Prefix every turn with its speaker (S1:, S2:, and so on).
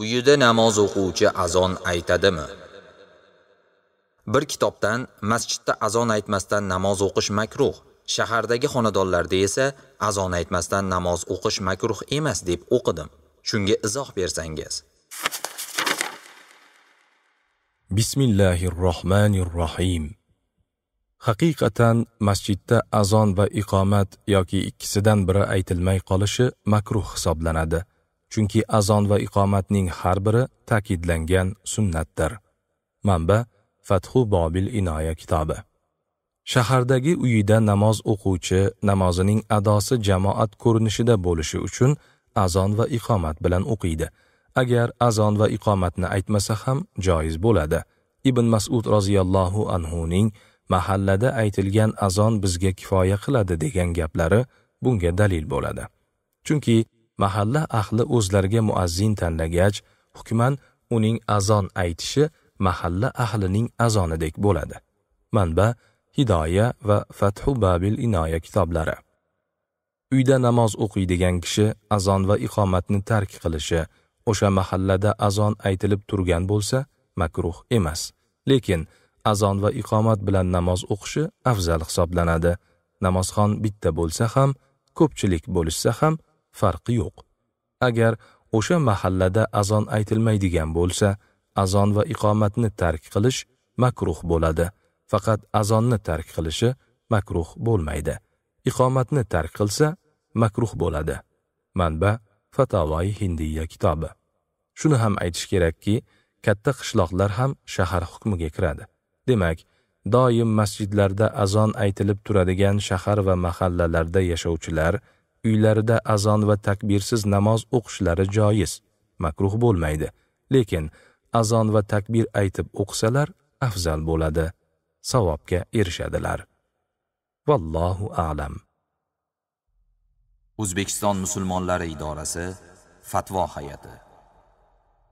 S1: uyida namoz o'quvchi azon aytadimi bir kitobdan masjidda azon aytmasdan namoz o'qish makruh shahardagi xonadonlarda esa azon aytmasdan namoz o'qish makruh emas deb o'qidim shunga izoh bersangiz
S2: bismillahir rohmanir rohim haqiqatan masjidda azon va iqomat yoki ikkisidan biri aytilmay qolishi makruh hisoblanadi chunki azon va iqomatning har biri ta'kidlangan sunnatdir manba fathu bobil inoya kitobi shahardagi uyida namoz o'quvchi namozining adosi jamoat ko'rinishida bo'lishi uchun azon va iqomat bilan o'qiydi agar azon va iqomatni aytmasa ham joiz bo'ladi ibn masud roziyallohu anhuning mahallada aytilgan azon bizga kifoya qiladi degan gaplari bunga dalil bo'ladi chunki mahalla ahli o'zlariga muazzin tanlagach hukman uning azon aytishi mahalla ahlining azonidek bo'ladi manba hidoya va fathu babil inoya kitoblari uyda namoz o'qiydigan kishi azon va iqomatni tark qilishi o'sha mahallada azon aytilib turgan bo'lsa makruh emas lekin azon va iqomat bilan namoz o'qishi afzal hisoblanadi namozxon bitta bo'lsa ham ko'pchilik bo'lishsa ham farqi yo'q agar o'sha mahallada azon aytilmaydigan bo'lsa azon va iqomatni tark qilish makruh bo'ladi faqat azonni tark qilishi makruh bo'lmaydi iqomatni tark qilsa makruh bo'ladi manba fatovoi hindiya kitobi shuni ham aytish kerakki katta qishloqlar ham shahar hukmiga kiradi demak doim masjidlarda azon aytilib turadigan shahar va mahallalarda yashovchilar uylarida azon va takbirsiz namoz o'qishlari joiz, makruh bo'lmaydi. Lekin azon va takbir aytib o'qisalar afzal bo'ladi. Savobga erishadilar.
S1: Vallohu a'lam. O'zbekiston musulmonlari idorasi fatvo hay'ati